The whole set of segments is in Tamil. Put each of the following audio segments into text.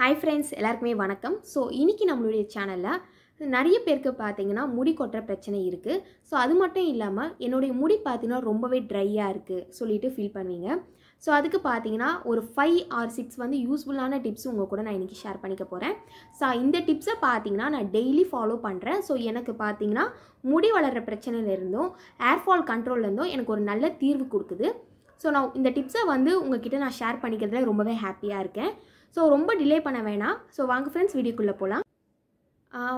ஹாய் ஃப்ரெண்ட்ஸ் எல்லாருக்குமே வணக்கம் ஸோ இன்றைக்கி நம்மளுடைய சேனலில் நிறைய பேருக்கு பார்த்தீங்கன்னா முடி கொட்டுற பிரச்சனை இருக்குது ஸோ அது மட்டும் இல்லாமல் என்னுடைய முடி பார்த்தீங்கன்னா ரொம்பவே ட்ரையாக இருக்குது சொல்லிட்டு ஃபீல் பண்ணுவீங்க ஸோ அதுக்கு பார்த்தீங்கன்னா ஒரு ஃபைவ் ஆர் சிக்ஸ் வந்து யூஸ்ஃபுல்லான டிப்ஸ் உங்கள் கூட நான் இன்றைக்கி ஷேர் பண்ணிக்க போகிறேன் ஸோ இந்த டிப்ஸை பார்த்தீங்கன்னா நான் டெய்லி ஃபாலோ பண்ணுறேன் ஸோ எனக்கு பார்த்தீங்கன்னா முடி வளர்கிற பிரச்சனையிலேருந்தும் ஏர்ஃபால் கண்ட்ரோல்லேருந்தும் எனக்கு ஒரு நல்ல தீர்வு கொடுக்குது ஸோ நான் இந்த டிப்ஸை வந்து உங்ககிட்ட நான் ஷேர் பண்ணிக்கிறதுல ரொம்பவே ஹாப்பியாக இருக்கேன் ஸோ ரொம்ப டிலே பண்ண வேணாம் ஸோ வாங்க ஃப்ரெண்ட்ஸ் வீடியோக்குள்ளே போகலாம்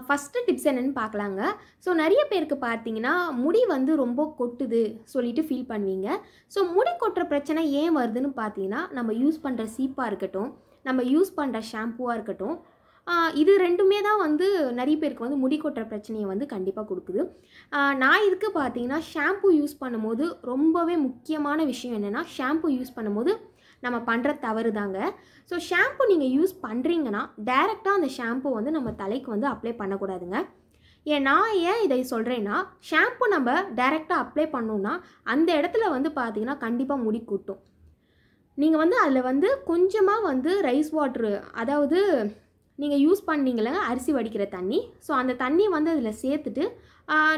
ஃபஸ்ட்டு டிப்ஸ் என்னென்னு பார்க்கலாங்க ஸோ நிறைய பேருக்கு பார்த்தீங்கன்னா முடி வந்து ரொம்ப கொட்டுது சொல்லிட்டு ஃபீல் பண்ணுவீங்க ஸோ முடி கொட்டுற பிரச்சனை ஏன் வருதுன்னு பார்த்தீங்கன்னா நம்ம யூஸ் பண்ணுற சீப்பாக இருக்கட்டும் நம்ம யூஸ் பண்ணுற ஷாம்புவாக இருக்கட்டும் இது ரெண்டுமே தான் வந்து நிறைய பேருக்கு வந்து முடி கொட்டுற பிரச்சனையை வந்து கண்டிப்பாக கொடுக்குது நான் இதுக்கு பார்த்தீங்கன்னா ஷாம்பு யூஸ் பண்ணும்போது ரொம்பவே முக்கியமான விஷயம் என்னென்னா ஷாம்பு யூஸ் பண்ணும்போது நம்ம பண்ணுற தவறு தாங்க ஸோ ஷாம்பு நீங்கள் யூஸ் பண்ணுறீங்கன்னா டைரெக்டாக அந்த ஷாம்பு வந்து நம்ம தலைக்கு வந்து அப்ளை பண்ணக்கூடாதுங்க ஏன் நான் ஏன் இதை சொல்கிறேன்னா ஷாம்பு நம்ம டைரெக்டாக அப்ளை பண்ணோன்னா அந்த இடத்துல வந்து பார்த்தீங்கன்னா கண்டிப்பாக முடி கூட்டும் நீங்கள் வந்து அதில் வந்து கொஞ்சமாக வந்து ரைஸ் வாட்ரு அதாவது நீங்கள் யூஸ் பண்ணீங்களே அரிசி வடிக்கிற தண்ணி ஸோ அந்த தண்ணி வந்து அதில் சேர்த்துட்டு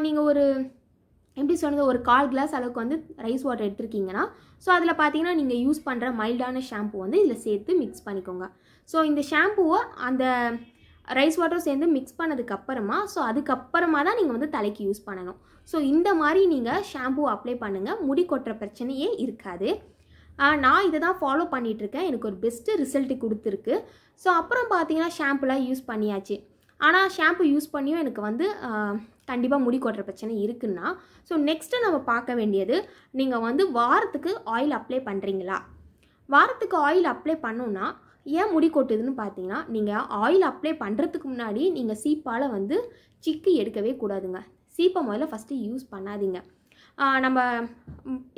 நீங்கள் ஒரு எப்படி சொன்னது ஒரு கால் கிளாஸ் அளவுக்கு வந்து ரைஸ் வாட்டர் எடுத்துருக்கீங்கன்னா ஸோ அதில் பார்த்தீங்கன்னா நீங்கள் யூஸ் பண்ணுற மைல்டான ஷாம்பு வந்து இதில் சேர்த்து மிக்ஸ் பண்ணிக்கோங்க ஸோ இந்த ஷாம்புவை அந்த ரைஸ் வாட்டரும் சேர்ந்து மிக்ஸ் பண்ணதுக்கப்புறமா ஸோ அதுக்கப்புறமா தான் நீங்கள் வந்து தலைக்கு யூஸ் பண்ணணும் ஸோ இந்த மாதிரி நீங்கள் ஷாம்பு அப்ளை பண்ணுங்கள் முடி கொட்டுற பிரச்சனையே இருக்காது நான் இதை தான் ஃபாலோ பண்ணிகிட்ருக்கேன் எனக்கு ஒரு பெஸ்ட்டு ரிசல்ட்டு கொடுத்துருக்கு ஸோ அப்புறம் பார்த்தீங்கன்னா ஷாம்புலாம் யூஸ் பண்ணியாச்சு ஆனால் ஷாம்பு யூஸ் பண்ணியும் எனக்கு வந்து கண்டிப்பாக முடி கொட்டுற பிரச்சனை இருக்குன்னா ஸோ நெக்ஸ்ட்டு நம்ம பார்க்க வேண்டியது நீங்கள் வந்து வாரத்துக்கு ஆயில் அப்ளை பண்ணுறீங்களா வாரத்துக்கு ஆயில் அப்ளை பண்ணோன்னா ஏன் முடி கொட்டுதுன்னு பார்த்தீங்கன்னா நீங்கள் ஆயில் அப்ளை பண்ணுறதுக்கு முன்னாடி நீங்கள் சீப்பால் வந்து சிக்கு எடுக்கவே கூடாதுங்க சீப்பை முதல்ல ஃபஸ்ட்டு யூஸ் பண்ணாதீங்க நம்ம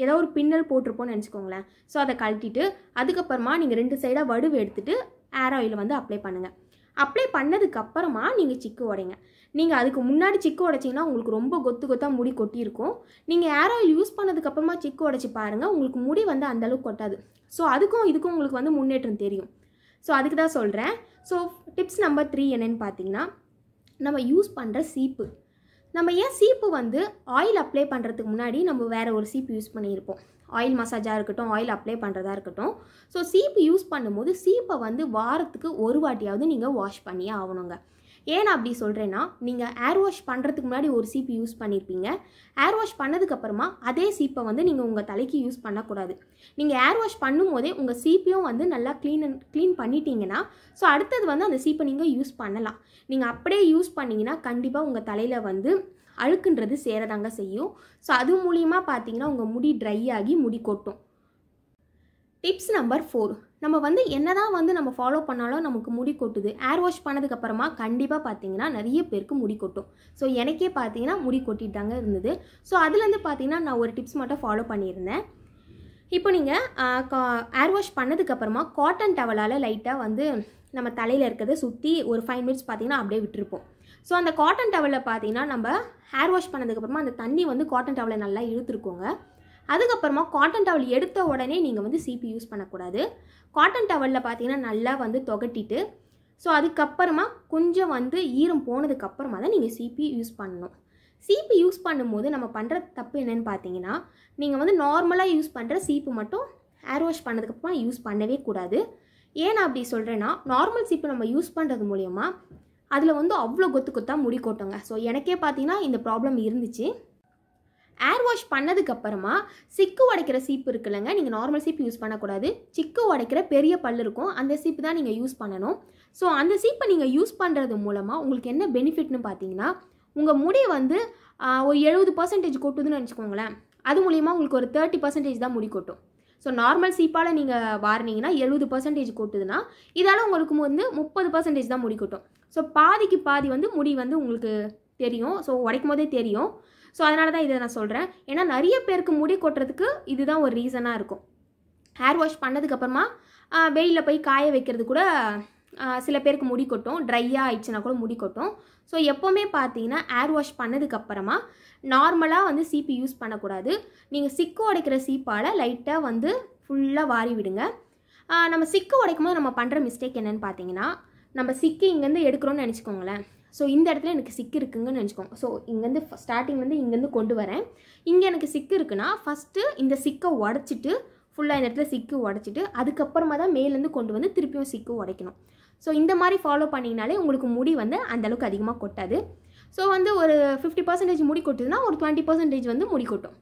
ஏதோ ஒரு பின்னல் போட்டிருப்போம்னு நினச்சிக்கோங்களேன் ஸோ அதை கழட்டிட்டு அதுக்கப்புறமா நீங்கள் ரெண்டு சைடாக வடுவு எடுத்துகிட்டு ஏர் ஆயில் வந்து அப்ளை பண்ணுங்கள் அப்ளை பண்ணதுக்கப்புறமா நீங்கள் சிக்கு உடைங்க நீங்கள் அதுக்கு முன்னாடி சிக்கு உடைச்சிங்கன்னா உங்களுக்கு ரொம்ப கொத்து கொத்தாக முடி கொட்டியிருக்கும் நீங்கள் ஏர் ஆயில் யூஸ் பண்ணதுக்கப்புறமா சிக்கு உடைச்சி பாருங்கள் உங்களுக்கு முடி வந்து அந்தளவுக்கு கொட்டாது ஸோ அதுக்கும் இதுக்கும் உங்களுக்கு வந்து முன்னேற்றம் தெரியும் ஸோ அதுக்கு தான் சொல்கிறேன் ஸோ டிப்ஸ் நம்பர் த்ரீ என்னென்னு பார்த்தீங்கன்னா நம்ம யூஸ் பண்ணுற சீப்பு நம்ம ஏன் சீப்பு வந்து ஆயில் அப்ளை பண்ணுறதுக்கு முன்னாடி நம்ம வேறு ஒரு சீப்பு யூஸ் பண்ணியிருப்போம் ஆயில் மசாஜாக இருக்கட்டும் ஆயில் அப்ளை பண்ணுறதா இருக்கட்டும் ஸோ சீப்பு யூஸ் பண்ணும்போது சீப்பை வந்து வாரத்துக்கு ஒரு வாட்டியாவது நீங்கள் வாஷ் பண்ணியே ஆகணுங்க ஏன் அப்படி சொல்கிறேன்னா நீங்கள் ஏர் வாஷ் பண்ணுறதுக்கு முன்னாடி ஒரு சீப்பு யூஸ் பண்ணியிருப்பீங்க ஏர் வாஷ் பண்ணதுக்கப்புறமா அதே சீப்பை வந்து நீங்கள் உங்கள் தலைக்கு யூஸ் பண்ணக்கூடாது நீங்கள் ஏர் வாஷ் பண்ணும்போதே உங்கள் சீப்பையும் வந்து நல்லா க்ளீன் க்ளீன் பண்ணிட்டீங்கன்னா ஸோ அடுத்தது வந்து அந்த சீப்பை நீங்கள் யூஸ் பண்ணலாம் நீங்கள் அப்படியே யூஸ் பண்ணிங்கன்னா கண்டிப்பாக உங்கள் தலையில் வந்து அழுக்குன்றது சேரதாங்க செய்யும் ஸோ அது மூலியமாக பார்த்தீங்கன்னா உங்கள் முடி ட்ரை ஆகி முடி கொட்டும் டிப்ஸ் நம்பர் ஃபோர் நம்ம வந்து என்ன தான் வந்து நம்ம ஃபாலோ பண்ணாலும் நமக்கு முடி கொட்டுது ஏர் வாஷ் பண்ணதுக்கப்புறமா கண்டிப்பாக பார்த்தீங்கன்னா நிறைய பேருக்கு முடி கொட்டும் ஸோ எனக்கே பார்த்தீங்கன்னா முடி கொட்டிட்டு தாங்க இருந்தது ஸோ அதுலேருந்து பார்த்தீங்கன்னா நான் ஒரு டிப்ஸ் மட்டும் ஃபாலோ பண்ணியிருந்தேன் இப்போ நீங்கள் ஏர் வாஷ் பண்ணதுக்கப்புறமா காட்டன் டவலால் லைட்டாக வந்து நம்ம தலையில் இருக்கிறத சுற்றி ஒரு ஃபைவ் மினிட்ஸ் பார்த்தீங்கன்னா அப்படியே விட்டுருப்போம் ஸோ அந்த காட்டன் டவலில் பார்த்தீங்கன்னா நம்ம ஹேர் வாஷ் பண்ணதுக்கப்புறமா அந்த தண்ணி வந்து காட்டன் டவலை நல்லா இழுத்துருக்கோங்க அதுக்கப்புறமா காட்டன் டவல் எடுத்த உடனே நீங்கள் வந்து சீப்பு யூஸ் பண்ணக்கூடாது காட்டன் டவலில் பார்த்தீங்கன்னா நல்லா வந்து தொகட்டிட்டு ஸோ அதுக்கப்புறமா கொஞ்சம் வந்து ஈரம் போனதுக்கப்புறமா தான் நீங்கள் சிபி யூஸ் பண்ணணும் சீப்பு யூஸ் பண்ணும்போது நம்ம பண்ணுற தப்பு என்னென்னு பார்த்தீங்கன்னா நீங்கள் வந்து நார்மலாக யூஸ் பண்ணுற சீப்பு மட்டும் ஏர் வாஷ் பண்ணதுக்கப்புறம் யூஸ் பண்ணவே கூடாது ஏன் அப்படி சொல்கிறேன்னா நார்மல் சீப்பு நம்ம யூஸ் பண்ணுறது மூலயமா அதில் வந்து அவ்வளோ கொத்து கொத்தாக முடி கொட்டுங்க ஸோ எனக்கே பார்த்தீங்கன்னா இந்த ப்ராப்ளம் இருந்துச்சு ஏர் வாஷ் பண்ணதுக்கப்புறமா சிக்கு உடைக்கிற சீப்பு இருக்குல்லங்க நீங்கள் நார்மல் சீப்பு யூஸ் பண்ணக்கூடாது சிக்கு உடைக்கிற பெரிய பல் இருக்கும் அந்த சீப்பு தான் நீங்கள் யூஸ் பண்ணணும் ஸோ அந்த சீப்பை நீங்கள் யூஸ் பண்ணுறது மூலமாக உங்களுக்கு என்ன பெனிஃபிட்னு பார்த்தீங்கன்னா உங்கள் முடி வந்து ஒரு எழுபது பர்சன்டேஜ் கொட்டுதுன்னு நினச்சிக்கோங்களேன் அது மூலிமா உங்களுக்கு ஒரு தேர்ட்டி பர்சன்டேஜ் தான் முடி கொட்டும் ஸோ நார்மல் சீப்பால் நீங்கள் வாரினீங்கன்னா எழுபது பர்சன்டேஜ் கொட்டுதுன்னா இதால் உங்களுக்கு வந்து முப்பது பர்சன்டேஜ் தான் முடி கொட்டும் ஸோ பாதிக்கு பாதி வந்து முடி வந்து உங்களுக்கு தெரியும் ஸோ உடைக்கும் போதே தெரியும் ஸோ அதனால தான் இதை நான் சொல்கிறேன் ஏன்னா நிறைய பேருக்கு முடி கொட்டுறதுக்கு இதுதான் ஒரு ரீசனாக இருக்கும் ஹேர் வாஷ் பண்ணதுக்கப்புறமா வெயிலில் போய் காய வைக்கிறது கூட சில பேருக்கு முடி கொட்டும் ட்ரையாக ஆயிடுச்சுன்னா கூட முடி கொட்டும் ஸோ எப்போவுமே பார்த்தீங்கன்னா ஏர் வாஷ் பண்ணதுக்கப்புறமா நார்மலாக வந்து சீப்பு யூஸ் பண்ணக்கூடாது நீங்கள் சிக்கு உடைக்கிற சீப்பால் லைட்டாக வந்து ஃபுல்லாக வாரி விடுங்க நம்ம சிக்கு உடைக்கும் போது நம்ம பண்ணுற மிஸ்டேக் என்னென்னு பார்த்தீங்கன்னா நம்ம சிக்கு இங்கேருந்து எடுக்கிறோன்னு நினச்சிக்கோங்களேன் ஸோ இந்த இடத்துல எனக்கு சிக்கு இருக்குங்கன்னு நினச்சிக்கோங்க ஸோ இங்கேருந்து ஸ்டார்டிங் வந்து இங்கேருந்து கொண்டு வரேன் இங்கே எனக்கு சிக்கு இருக்குன்னா ஃபஸ்ட்டு இந்த சிக்கை உடச்சிட்டு ஃபுல்லாக இந்த இடத்துல சிக்கு உடச்சிட்டு அதுக்கப்புறமா தான் மேலேருந்து கொண்டு வந்து திருப்பியும் சிக்கு உடைக்கணும் ஸோ இந்த மாதிரி ஃபாலோ பண்ணிங்கனாலே உங்களுக்கு முடி வந்து அந்தளவுக்கு அதிகமாக கொட்டாது ஸோ வந்து ஒரு ஃபிஃப்டி பர்சன்டேஜ் முடி கொட்டுதுன்னா ஒரு டுவெண்ட்டி பர்சன்டேஜ் வந்து முடி கொட்டும்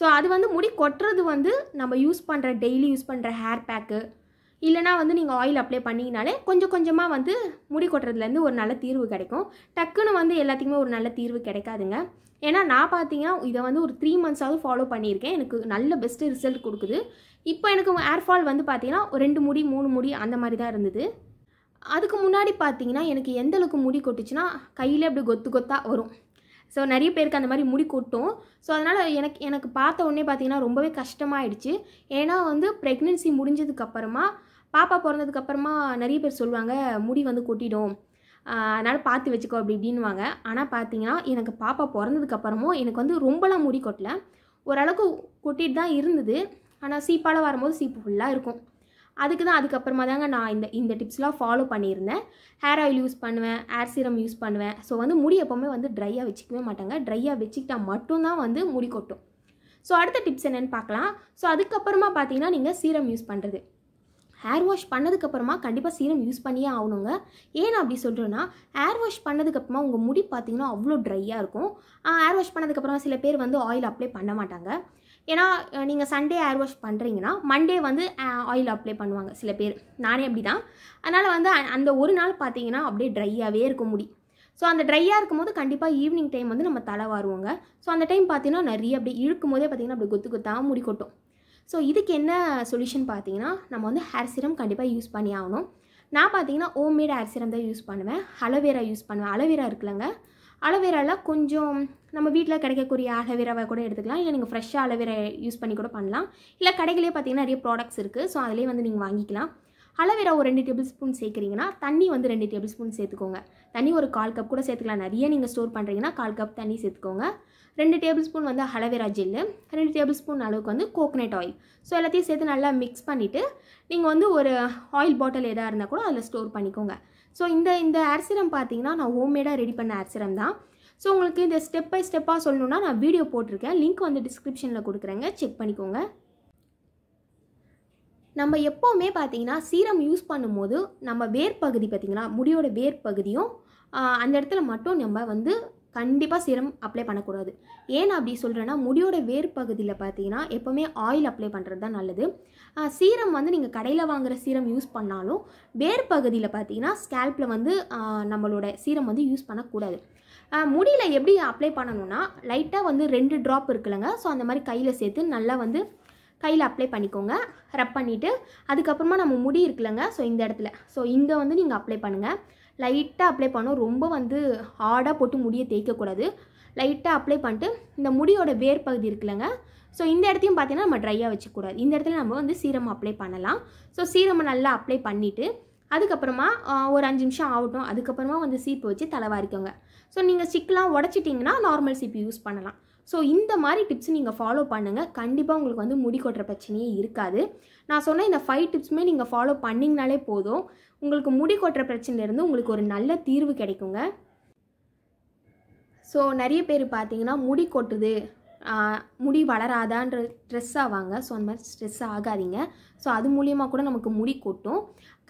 ஸோ அது வந்து முடி கொட்டுறது வந்து நம்ம யூஸ் பண்ணுற டெய்லி யூஸ் பண்ணுற ஹேர் பேக்கு இல்லைனா வந்து நீங்கள் ஆயில் அப்ளை பண்ணிங்கனாலே கொஞ்சம் கொஞ்சமாக வந்து முடி கொட்டுறதுலேருந்து ஒரு நல்ல தீர்வு கிடைக்கும் டக்குன்னு வந்து எல்லாத்துக்குமே ஒரு நல்ல தீர்வு கிடைக்காதுங்க ஏன்னா நான் பார்த்தீங்கன்னா இதை வந்து ஒரு த்ரீ மந்த்ஸாவது ஃபாலோ பண்ணியிருக்கேன் எனக்கு நல்ல பெஸ்ட்டு ரிசல்ட் கொடுக்குது இப்போ எனக்கு ஏர்ஃபால் வந்து பார்த்தீங்கன்னா ரெண்டு முடி மூணு முடி அந்த மாதிரி தான் இருந்தது அதுக்கு முன்னாடி பார்த்தீங்கன்னா எனக்கு எந்தளவுக்கு முடி கொட்டுச்சுன்னா கையில் அப்படி கொத்து கொத்தாக வரும் ஸோ நிறைய பேருக்கு அந்த மாதிரி முடி கொட்டும் ஸோ அதனால் எனக்கு எனக்கு பார்த்த உடனே பார்த்தீங்கன்னா ரொம்பவே கஷ்டமாயிடுச்சு ஏன்னா வந்து ப்ரெக்னென்சி முடிஞ்சதுக்கப்புறமா பாப்பா பிறந்ததுக்கப்புறமா நிறைய பேர் சொல்லுவாங்க முடி வந்து கொட்டிடும் அதனால் பார்த்து வச்சுக்கோ அப்படி இப்படின்வாங்க ஆனால் பார்த்தீங்கன்னா எனக்கு பாப்பா பிறந்ததுக்கப்புறமும் எனக்கு வந்து ரொம்பலாம் முடி கொட்டலை ஓரளவுக்கு கொட்டிட்டு தான் இருந்தது ஆனால் சீப்பால் வரும்போது சீப்பு ஃபுல்லாக இருக்கும் அதுக்கு தான் அதுக்கப்புறமா தாங்க நான் இந்த இந்த டிப்ஸ்லாம் ஃபாலோ பண்ணியிருந்தேன் ஹேர் ஆயில் யூஸ் பண்ணுவேன் ஹேர் சீரம் யூஸ் பண்ணுவேன் ஸோ வந்து முடி எப்போவுமே வந்து ட்ரையாக வச்சுக்கவே மாட்டாங்க ட்ரையாக வச்சுக்கிட்டா மட்டும்தான் வந்து முடி கொட்டும் ஸோ அடுத்த டிப்ஸ் என்னென்னு பார்க்கலாம் ஸோ அதுக்கப்புறமா பார்த்தீங்கன்னா நீங்கள் சீரம் யூஸ் பண்ணுறது ஹேர் வாஷ் பண்ணதுக்கப்புறமா கண்டிப்பாக சீரம் யூஸ் பண்ணியே ஆகணுங்க ஏன் அப்படி சொல்கிறேன்னா ஹேர் வாஷ் பண்ணதுக்கப்புறமா உங்கள் முடி பார்த்தீங்கன்னா அவ்வளோ ட்ரையாக இருக்கும் ஹேர் வாஷ் பண்ணதுக்கப்புறமா சில பேர் வந்து ஆயில் அப்ளை பண்ண மாட்டாங்க ஏன்னா நீங்கள் சண்டே ஹேர் வாஷ் பண்ணுறீங்கன்னா மண்டே வந்து ஆயில் அப்ளை பண்ணுவாங்க சில பேர் நானே அப்படி தான் அதனால் வந்து அந்த ஒரு நாள் பார்த்தீங்கன்னா அப்படியே ட்ரையாகவே இருக்க முடி ஸோ அந்த ட்ரையாக இருக்கும்போது கண்டிப்பாக ஈவினிங் டைம் வந்து நம்ம தலை வாருவோங்க ஸோ அந்த டைம் பார்த்தீங்கன்னா நிறைய அப்படியே இழுக்கும் போதே பார்த்திங்கன்னா அப்படியே கொத்து கொத்தாக முடி கொட்டும் ஸோ இதுக்கு என்ன சொல்யூஷன் பார்த்தீங்கன்னா நம்ம வந்து ஹேர் சிரம் கண்டிப்பாக யூஸ் பண்ணி ஆகணும் நான் பார்த்தீங்கன்னா ஹோம்மேட் ஹேர் சிரம் தான் யூஸ் பண்ணுவேன் அலோவேரா யூஸ் பண்ணுவேன் அலோவேரா இருக்குல்லங்க அலோவேராலாம் கொஞ்சம் நம்ம வீட்டில் கிடைக்கக்கூடிய அலோவேராவை கூட எடுத்துக்கலாம் இல்லை நீங்கள் ஃப்ரெஷ்ஷாக அலோவேரா யூஸ் பண்ணி கூட பண்ணலாம் இல்லை கடைகளே பார்த்தீங்கன்னா நிறைய ப்ராடக்ட்ஸ் இருக்குது ஸோ அதிலே வந்து நீங்கள் வாங்கிக்கலாம் அலோவேரா ஒரு ரெண்டு டேபிள் ஸ்பூன் சேர்க்குறீங்கன்னா தண்ணி வந்து ரெண்டு டேபிள் ஸ்பூன் சேர்த்துக்கோங்க தண்ணி ஒரு கால் கப் கூட சேர்த்துக்கலாம் நிறைய நீங்கள் ஸ்டோர் பண்ணுறீங்கன்னா கால் கப் தண்ணி சேர்த்துக்கோங்க ரெண்டு டேபிள் ஸ்பூன் வந்து அலவேரா ஜெல்லு ரெண்டு டேபிள் ஸ்பூன் அளவுக்கு வந்து கோகனட் ஆயில் ஸோ எல்லாத்தையும் சேர்த்து நல்லா மிக்ஸ் பண்ணிவிட்டு நீங்கள் வந்து ஒரு ஆயில் பாட்டில் எதாக இருந்தால் கூட அதில் ஸ்டோர் பண்ணிக்கோங்க ஸோ இந்த இந்த ஏர் பார்த்தீங்கன்னா நான் ஹோம்மேடாக ரெடி பண்ண ஏர் தான் ஸோ உங்களுக்கு இந்த ஸ்டெப் பை ஸ்டெப்பாக சொல்லணுன்னா நான் வீடியோ போட்டிருக்கேன் லிங்க் வந்து டிஸ்கிரிப்ஷனில் கொடுக்குறேங்க செக் பண்ணிக்கோங்க நம்ம எப்போவுமே பார்த்தீங்கன்னா சீரம் யூஸ் பண்ணும்போது நம்ம வேர் பகுதி பார்த்திங்கன்னா முடியோட வேர் பகுதியும் அந்த இடத்துல மட்டும் நம்ம வந்து கண்டிப்பாக சிரம் அப்ளை பண்ணக்கூடாது ஏன் அப்படி சொல்கிறேன்னா முடியோட வேர் பகுதியில் பார்த்தீங்கன்னா எப்போவுமே ஆயில் அப்ளை பண்ணுறது தான் நல்லது சீரம் வந்து நீங்கள் கடையில் வாங்குகிற சீரம் யூஸ் பண்ணாலும் வேர் பகுதியில் பார்த்தீங்கன்னா ஸ்கேல்ப்பில் வந்து நம்மளோட சீரம் வந்து யூஸ் பண்ணக்கூடாது முடியில் எப்படி அப்ளை பண்ணணும்னா லைட்டாக வந்து ரெண்டு ட்ராப் இருக்குல்லங்க ஸோ அந்த மாதிரி கையில் சேர்த்து நல்லா வந்து கையில் அப்ளை பண்ணிக்கோங்க ரப் பண்ணிவிட்டு அதுக்கப்புறமா நம்ம முடி இருக்குல்லங்க ஸோ இந்த இடத்துல ஸோ இங்கே வந்து நீங்கள் அப்ளை பண்ணுங்கள் லைட்டாக அப்ளை பண்ணோம் ரொம்ப வந்து ஹார்டாக போட்டு முடியை தேய்க்கக்கூடாது லைட்டாக அப்ளை பண்ணிட்டு இந்த முடியோட வேர் பகுதி இருக்குல்லங்க ஸோ இந்த இடத்தையும் பார்த்தீங்கன்னா நம்ம ட்ரையாக வச்சுக்கூடாது இந்த இடத்துல நம்ம வந்து சீரம் அப்ளை பண்ணலாம் ஸோ சீரமை நல்லா அப்ளை பண்ணிவிட்டு அதுக்கப்புறமா ஒரு அஞ்சு நிமிஷம் ஆகட்டும் அதுக்கப்புறமா வந்து சீப்பு வச்சு தலைவாரிக்கோங்க ஸோ நீங்கள் ஸ்டிக்லாம் உடச்சிட்டிங்கன்னா நார்மல் சீப்பு யூஸ் பண்ணலாம் ஸோ இந்த மாதிரி டிப்ஸ் நீங்கள் ஃபாலோ பண்ணுங்கள் கண்டிப்பாக உங்களுக்கு வந்து முடி கொட்டுற பிரச்சனையே இருக்காது நான் சொன்ன இந்த ஃபைவ் டிப்ஸுமே நீங்கள் ஃபாலோ பண்ணிங்கனாலே போதும் உங்களுக்கு முடி கொட்டுற பிரச்சனையிலேருந்து உங்களுக்கு ஒரு நல்ல தீர்வு கிடைக்குங்க ஸோ நிறைய பேர் பார்த்தீங்கன்னா முடி கொட்டுது முடி வளராதான்ற ஸ்ட்ரெஸ் ஆவாங்க ஸோ அந்த மாதிரி ஸ்ட்ரெஸ் ஆகாதீங்க ஸோ அது மூலியமாக கூட நமக்கு முடி கொட்டும்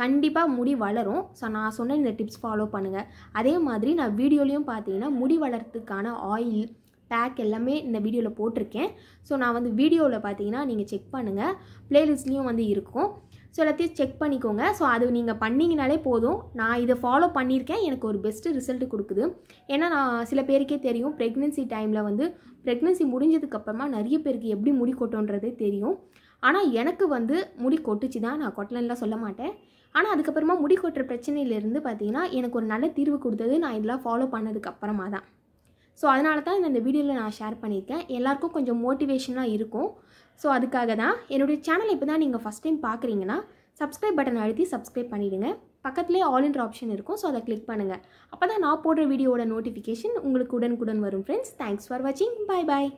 கண்டிப்பாக முடி வளரும் ஸோ நான் சொன்ன இந்த டிப்ஸ் ஃபாலோ பண்ணுங்கள் அதே மாதிரி நான் வீடியோலேயும் பார்த்தீங்கன்னா முடி வளர்த்துக்கான ஆயில் பேக் எல்லாமே இந்த வீடியோவில் போட்டிருக்கேன் ஸோ நான் வந்து வீடியோவில் பார்த்தீங்கன்னா நீங்கள் செக் பண்ணுங்கள் ப்ளேலிஸ்ட்லேயும் வந்து இருக்கும் ஸோ எல்லாத்தையும் செக் பண்ணிக்கோங்க ஸோ அது நீங்கள் பண்ணிங்கனாலே போதும் நான் இதை ஃபாலோ பண்ணியிருக்கேன் எனக்கு ஒரு பெஸ்ட்டு ரிசல்ட் கொடுக்குது ஏன்னா நான் சில பேருக்கே தெரியும் ப்ரெக்னென்சி டைமில் வந்து ப்ரெக்னென்சி முடிஞ்சதுக்கப்புறமா நிறைய பேருக்கு எப்படி முடி கொட்டோன்றதே தெரியும் ஆனால் எனக்கு வந்து முடி கொட்டுச்சு தான் நான் கொட்டலன்னா சொல்ல மாட்டேன் ஆனால் அதுக்கப்புறமா முடி கொட்டுற பிரச்சனையிலேருந்து பார்த்தீங்கன்னா எனக்கு ஒரு நல்ல தீர்வு கொடுத்தது நான் இதெல்லாம் ஃபாலோ பண்ணதுக்கு அப்புறமா தான் ஸோ அதனால தான் இந்த வீடியோவில் நான் ஷேர் பண்ணியிருக்கேன் எல்லாருக்கும் கொஞ்சம் மோட்டிவேஷனாக இருக்கும் ஸோ அதுக்காக தான் என்னுடைய சேனல் இப்போ தான் நீங்கள் ஃபஸ்ட் டைம் பார்க்குறீங்கன்னா சப்ஸ்கிரைப் பட்டன் அழுத்தி சப்ஸ்கிரைப் பண்ணிவிடுங்க பக்கத்துலேயே ஆல்ன்ற ஆப்ஷன் இருக்கும் ஸோ அதை கிளிக் பண்ணுங்கள் அப்போ தான் நான் போடுற வீடியோட நோட்டிஃபிகேஷன் உங்களுக்கு உடனுக்குடன் வரும் ஃப்ரெண்ட்ஸ் தேங்க்ஸ் ஃபார் வாட்சிங் பாய் பாய்